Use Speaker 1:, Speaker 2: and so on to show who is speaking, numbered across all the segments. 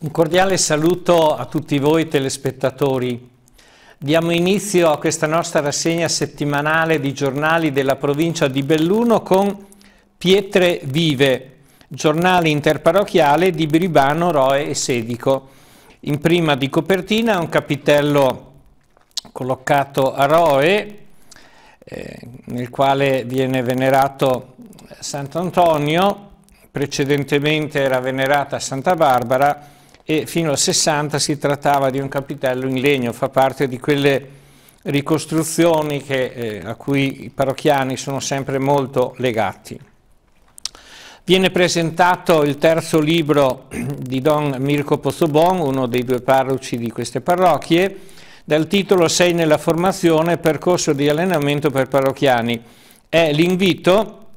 Speaker 1: Un cordiale saluto a tutti voi telespettatori. Diamo inizio a questa nostra rassegna settimanale di giornali della provincia di Belluno con Pietre Vive, giornale interparochiale di Bribano, Roe e Sedico. In prima di copertina un capitello collocato a Roe, eh, nel quale viene venerato Sant'Antonio, precedentemente era venerata Santa Barbara, e fino al 60 si trattava di un capitello in legno, fa parte di quelle ricostruzioni che, eh, a cui i parrocchiani sono sempre molto legati. Viene presentato il terzo libro di Don Mirko Pozzobon, uno dei due parroci di queste parrocchie, dal titolo Sei nella formazione, percorso di allenamento per parrocchiani. È l'invito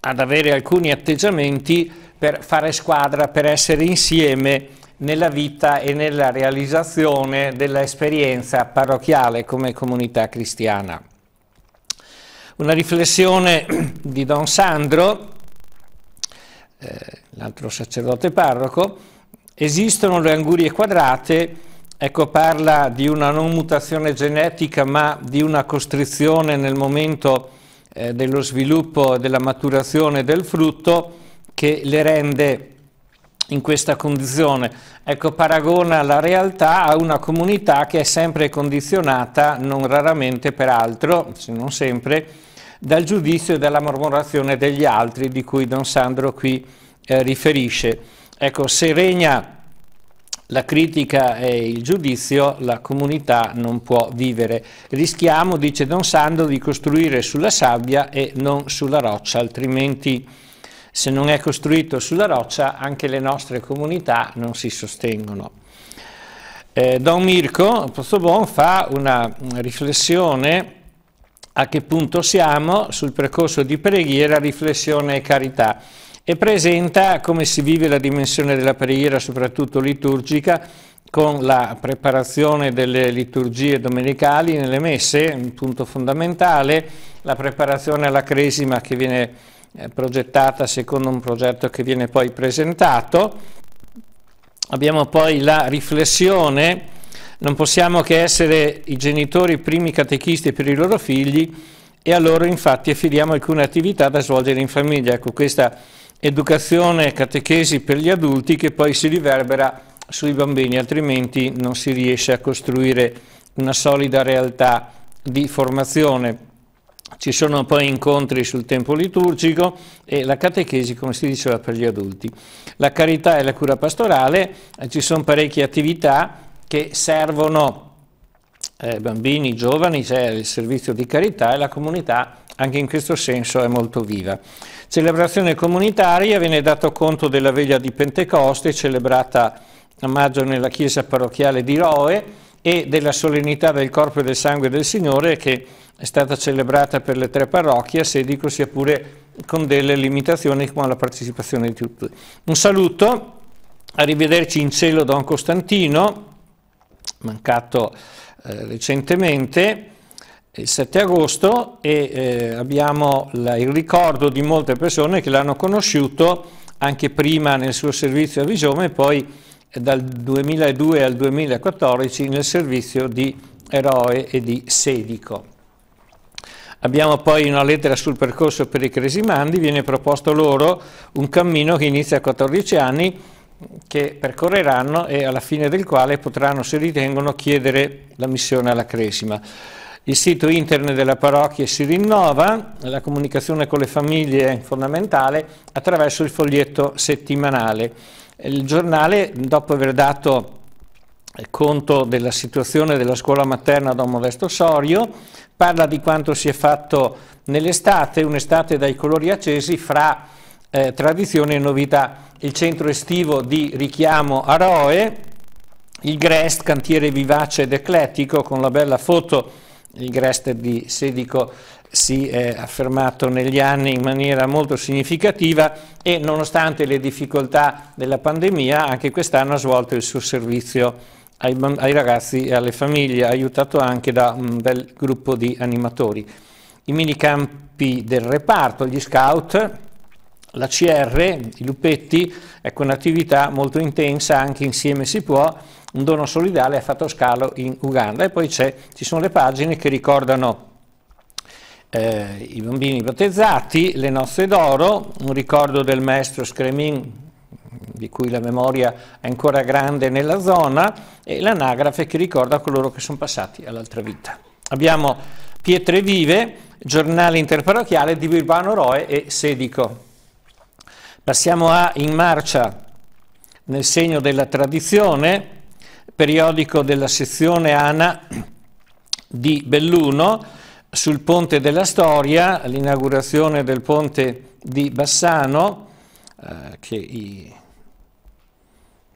Speaker 1: ad avere alcuni atteggiamenti per fare squadra, per essere insieme nella vita e nella realizzazione dell'esperienza parrocchiale come comunità cristiana. Una riflessione di Don Sandro, eh, l'altro sacerdote parroco, esistono le angurie quadrate, ecco parla di una non mutazione genetica ma di una costrizione nel momento eh, dello sviluppo e della maturazione del frutto che le rende in questa condizione. Ecco, paragona la realtà a una comunità che è sempre condizionata, non raramente peraltro, se non sempre, dal giudizio e dalla mormorazione degli altri, di cui Don Sandro qui eh, riferisce. Ecco, se regna la critica e il giudizio, la comunità non può vivere. Rischiamo, dice Don Sandro, di costruire sulla sabbia e non sulla roccia, altrimenti se non è costruito sulla roccia, anche le nostre comunità non si sostengono. Eh, Don Mirko Pozzobon fa una riflessione a che punto siamo sul percorso di preghiera, riflessione e carità e presenta come si vive la dimensione della preghiera, soprattutto liturgica, con la preparazione delle liturgie domenicali nelle messe, un punto fondamentale, la preparazione alla cresima che viene progettata secondo un progetto che viene poi presentato. Abbiamo poi la riflessione, non possiamo che essere i genitori primi catechisti per i loro figli e a loro infatti affidiamo alcune attività da svolgere in famiglia. Ecco, questa educazione catechesi per gli adulti che poi si riverbera sui bambini, altrimenti non si riesce a costruire una solida realtà di formazione. Ci sono poi incontri sul tempo liturgico e la catechesi, come si diceva, per gli adulti. La carità e la cura pastorale, eh, ci sono parecchie attività che servono eh, bambini, giovani, c'è il servizio di carità e la comunità anche in questo senso è molto viva. Celebrazione comunitaria, viene dato conto della veglia di Pentecoste, celebrata a maggio nella chiesa parrocchiale di Roe, e della solennità del corpo e del sangue del Signore che è stata celebrata per le tre parrocchie, a Sedico sia pure con delle limitazioni con la partecipazione di tutti. Un saluto, arrivederci in cielo Don Costantino, mancato eh, recentemente, il 7 agosto, e eh, abbiamo la, il ricordo di molte persone che l'hanno conosciuto anche prima nel suo servizio a Visione e poi eh, dal 2002 al 2014 nel servizio di Eroe e di Sedico. Abbiamo poi una lettera sul percorso per i cresimandi, viene proposto loro un cammino che inizia a 14 anni che percorreranno e alla fine del quale potranno, se ritengono, chiedere la missione alla cresima. Il sito internet della parrocchia si rinnova, la comunicazione con le famiglie è fondamentale attraverso il foglietto settimanale. Il giornale, dopo aver dato conto della situazione della scuola materna Don Modesto Sorio, parla di quanto si è fatto nell'estate, un'estate dai colori accesi fra eh, tradizione e novità. Il centro estivo di richiamo a Roe, il Grest, cantiere vivace ed eclettico, con la bella foto, il Grest di Sedico si è affermato negli anni in maniera molto significativa e nonostante le difficoltà della pandemia anche quest'anno ha svolto il suo servizio ai, ai, ragazzi e alle famiglie, aiutato anche da un bel gruppo di animatori. I minicampi del reparto, gli scout, la CR, i lupetti, ecco un'attività molto intensa, anche insieme si può, un dono solidale ha fatto scalo in Uganda e poi ci sono le pagine che ricordano eh, i bambini battezzati, le nozze d'oro, un ricordo del maestro Scremin di cui la memoria è ancora grande nella zona, e l'anagrafe che ricorda coloro che sono passati all'altra vita. Abbiamo Pietre Vive, giornale interparrocchiale di Birbano Roe e Sedico. Passiamo a In Marcia, nel segno della tradizione, periodico della sezione ANA di Belluno, sul Ponte della Storia, l'inaugurazione del Ponte di Bassano, eh, che i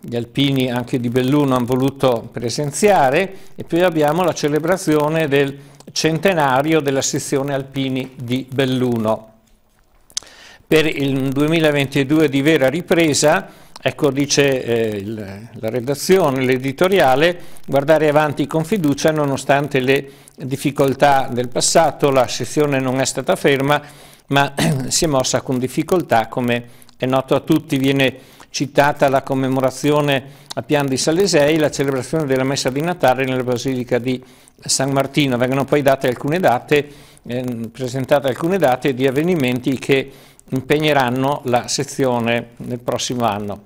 Speaker 1: gli alpini anche di Belluno hanno voluto presenziare e poi abbiamo la celebrazione del centenario della sezione alpini di Belluno. Per il 2022 di vera ripresa, ecco dice eh, il, la redazione, l'editoriale, guardare avanti con fiducia nonostante le difficoltà del passato, la sezione non è stata ferma ma si è mossa con difficoltà come è noto a tutti, viene citata la commemorazione a Pian di Salesei, la celebrazione della messa di Natale nella Basilica di San Martino. Vengono poi date alcune date, eh, presentate alcune date di avvenimenti che impegneranno la sezione nel prossimo anno.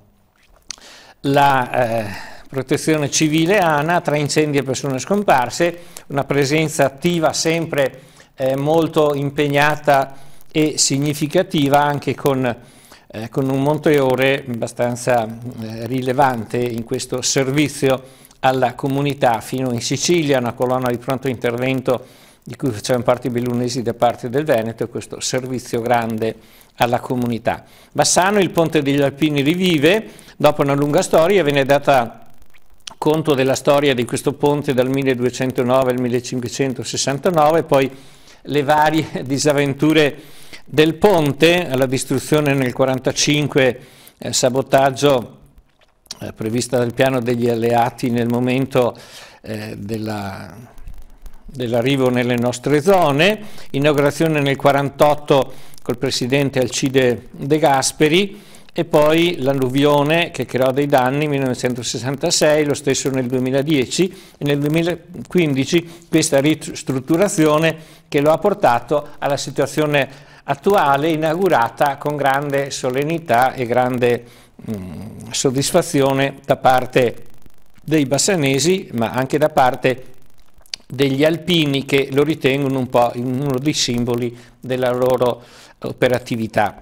Speaker 1: La eh, protezione civile ANA, tra incendi e persone scomparse, una presenza attiva sempre eh, molto impegnata e significativa anche con eh, con un monte ore abbastanza eh, rilevante in questo servizio alla comunità fino in Sicilia, una colonna di pronto intervento di cui facevano parte i bellunesi da parte del Veneto, questo servizio grande alla comunità. Bassano, il ponte degli Alpini rivive, dopo una lunga storia viene data conto della storia di questo ponte dal 1209 al 1569, poi le varie disavventure del Ponte alla distruzione nel 1945, eh, sabotaggio eh, prevista dal piano degli alleati nel momento eh, della dell'arrivo nelle nostre zone, inaugurazione nel 1948 col presidente Alcide De Gasperi e poi l'alluvione che creò dei danni 1966, lo stesso nel 2010 e nel 2015 questa ristrutturazione che lo ha portato alla situazione attuale inaugurata con grande solennità e grande mh, mm, soddisfazione da parte dei bassanesi ma anche da parte degli alpini che lo ritengono un po' uno dei simboli della loro operatività.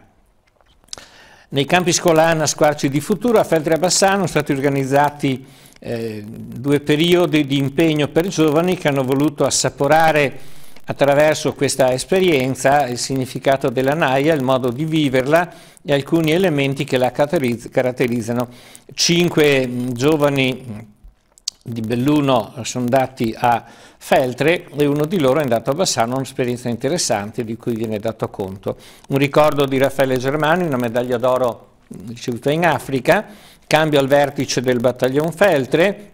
Speaker 1: Nei campi Scolana, Squarci di Futuro, a Feltre a Bassano sono stati organizzati eh, due periodi di impegno per giovani che hanno voluto assaporare Attraverso questa esperienza, il significato della naia, il modo di viverla e alcuni elementi che la caratterizzano. Cinque mm, giovani mm, di Belluno sono andati a Feltre e uno di loro è andato a Bassano, un'esperienza interessante di cui viene dato conto. Un ricordo di Raffaele Germani, una medaglia d'oro mm, ricevuta in Africa, cambio al vertice del battaglione Feltre,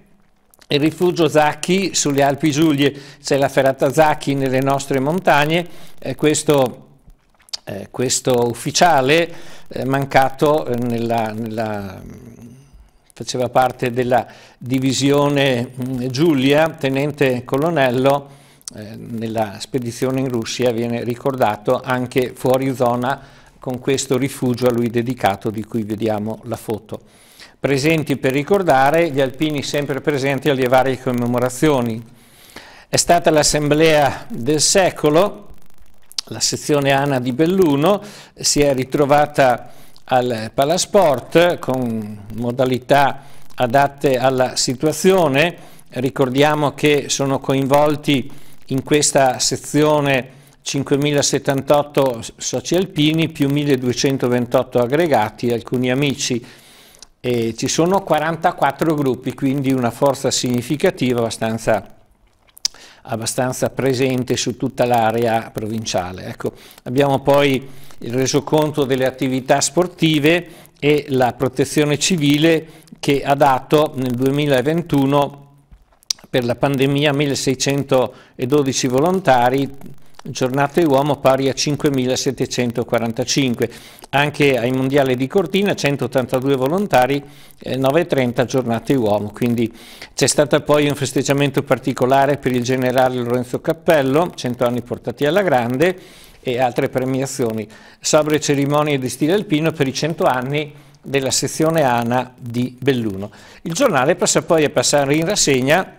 Speaker 1: il rifugio Zacchi sulle Alpi Giulie, c'è la ferrata Zacchi nelle nostre montagne, eh, questo, eh, questo, ufficiale eh, mancato eh, nella, nella, faceva parte della divisione mh, mm, Giulia, tenente colonnello, eh, nella spedizione in Russia viene ricordato anche fuori zona con questo rifugio a lui dedicato di cui vediamo la foto presenti per ricordare, gli alpini sempre presenti alle varie commemorazioni. È stata l'assemblea del secolo, la sezione ANA di Belluno si è ritrovata al Palasport con modalità adatte alla situazione. Ricordiamo che sono coinvolti in questa sezione 5.078 soci alpini più 1.228 aggregati, alcuni amici e ci sono 44 gruppi, quindi una forza significativa abbastanza, abbastanza presente su tutta l'area provinciale. Ecco, abbiamo poi il resoconto delle attività sportive e la protezione civile che ha dato nel 2021 per la pandemia 1612 volontari, giornate uomo pari a 5.745. Anche ai mondiali di Cortina 182 volontari, 9.30 eh, giornate uomo. Quindi c'è stato poi un festeggiamento particolare per il generale Lorenzo Cappello, 100 anni portati alla grande, e altre premiazioni. sobre cerimonie di stile alpino per i 100 anni della sezione ANA di Belluno. Il giornale passa poi a passare in rassegna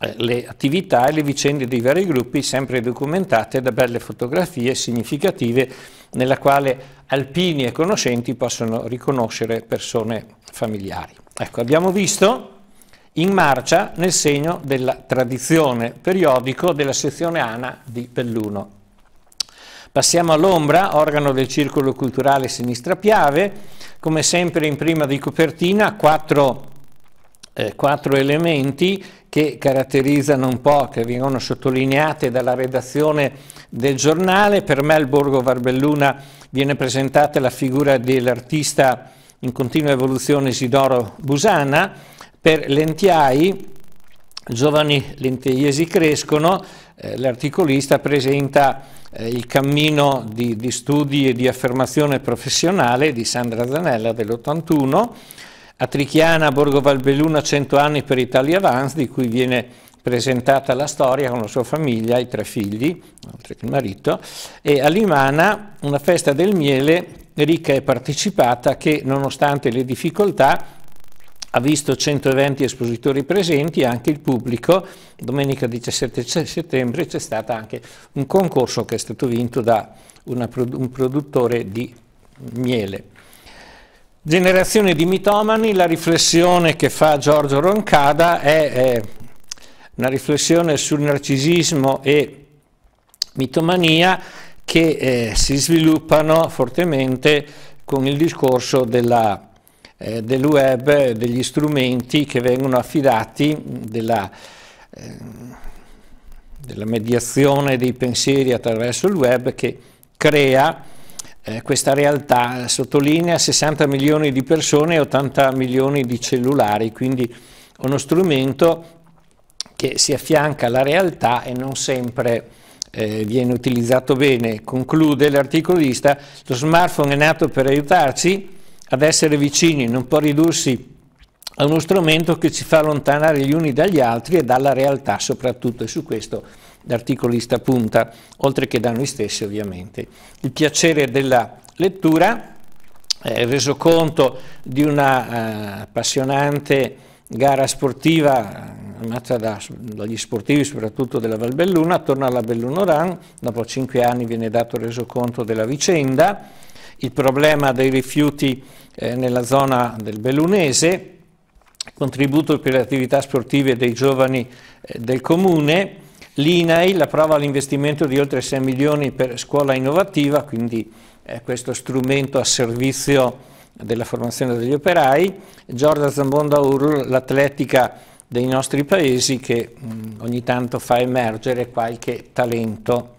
Speaker 1: eh, le attività e le vicende dei vari gruppi sempre documentate da belle fotografie significative nella quale alpini e conoscenti possono riconoscere persone familiari. Ecco, abbiamo visto in marcia nel segno della tradizione periodico della sezione ANA di Belluno. Passiamo all'ombra, organo del Circolo Culturale Sinistra Piave, come sempre in prima di copertina quattro, eh, quattro elementi che caratterizzano un po', che vengono sottolineate dalla redazione del giornale. Per me al Borgo Varbelluna viene presentata la figura dell'artista in continua evoluzione Isidoro Busana, per Lentiai, giovani lenteiesi crescono, eh, l'articolista presenta eh, il cammino di, di studi e di affermazione professionale di Sandra Zanella dell'81, a Trichiana, Borgo Valbelluna, 100 anni per Italia Vans, di cui viene presentata la storia con la sua famiglia, i tre figli, oltre che il marito, e a Limana una festa del miele ricca e partecipata che, nonostante le difficoltà, ha visto 120 espositori presenti e anche il pubblico. Domenica 17 settembre c'è stato anche un concorso che è stato vinto da produ un produttore di miele. Generazione di mitomani, la riflessione che fa Giorgio Roncada è, è una riflessione sul narcisismo e mitomania che eh, si sviluppano fortemente con il discorso della, eh, del web, degli strumenti che vengono affidati, della, eh, della mediazione dei pensieri attraverso il web che crea eh, questa realtà sottolinea 60 milioni di persone e 80 milioni di cellulari, quindi uno strumento che si affianca alla realtà e non sempre eh, viene utilizzato bene. Conclude l'articolista, lo smartphone è nato per aiutarci ad essere vicini, non può ridursi a uno strumento che ci fa allontanare gli uni dagli altri e dalla realtà soprattutto, e su questo da articolista punta, oltre che da noi stessi ovviamente. Il piacere della lettura, eh, reso conto di una eh, appassionante gara sportiva eh, amata da, dagli sportivi soprattutto della Valbelluna, torna alla Belluno Run, dopo cinque anni viene dato resoconto della vicenda, il problema dei rifiuti eh, nella zona del Bellunese, contributo per le attività sportive dei giovani eh, del comune, L'INAI, la prova all'investimento di oltre 6 milioni per scuola innovativa, quindi eh, questo strumento a servizio della formazione degli operai, Giorgia Zambonda Url, l'atletica dei nostri paesi che mh, ogni tanto fa emergere qualche talento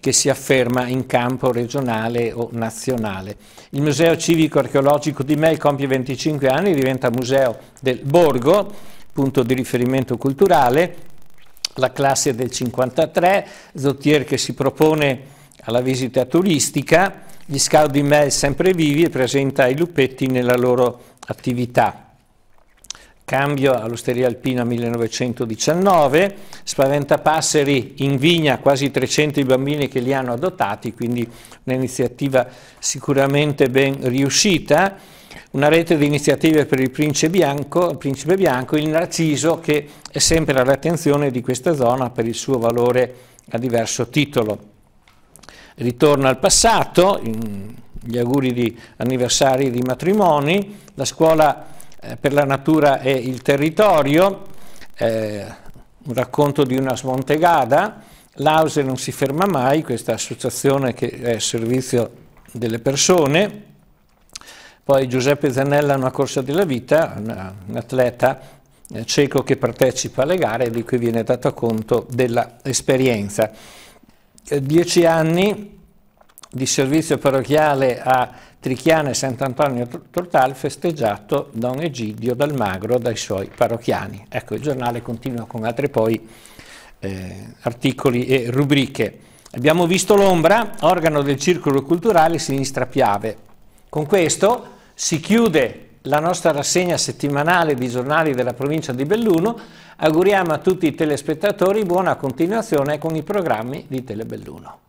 Speaker 1: che si afferma in campo regionale o nazionale. Il Museo Civico Archeologico di Mel compie 25 anni, diventa Museo del Borgo, punto di riferimento culturale, la classe del 53, Zottier che si propone alla visita turistica, gli scout di Mel sempre vivi e presenta i lupetti nella loro attività. Cambio all'Osteria Alpina 1919, Spaventapasseri in vigna, quasi 300 i bambini che li hanno adottati, quindi un'iniziativa sicuramente ben riuscita una rete di iniziative per il principe bianco, il principe bianco, il narciso che è sempre all'attenzione di questa zona per il suo valore a diverso titolo. Ritorno al passato, gli auguri di anniversari di matrimoni, la scuola eh, per la natura e il territorio, eh, un racconto di una smontegada, l'AUSE non si ferma mai, questa associazione che è a servizio delle persone, poi Giuseppe Zanella, una corsa della vita, un atleta eh, cieco che partecipa alle gare e di cui viene dato conto dell'esperienza. Eh, dieci anni di servizio parrocchiale a Trichiana e Sant'Antonio Tortal festeggiato Don Egidio Dal Magro dai suoi parrocchiani. Ecco, il giornale continua con altri poi eh, articoli e rubriche. Abbiamo visto l'ombra, organo del circolo culturale Sinistra Piave, con questo si chiude la nostra rassegna settimanale di giornali della provincia di Belluno. Auguriamo a tutti i telespettatori buona continuazione con i programmi di Telebelluno.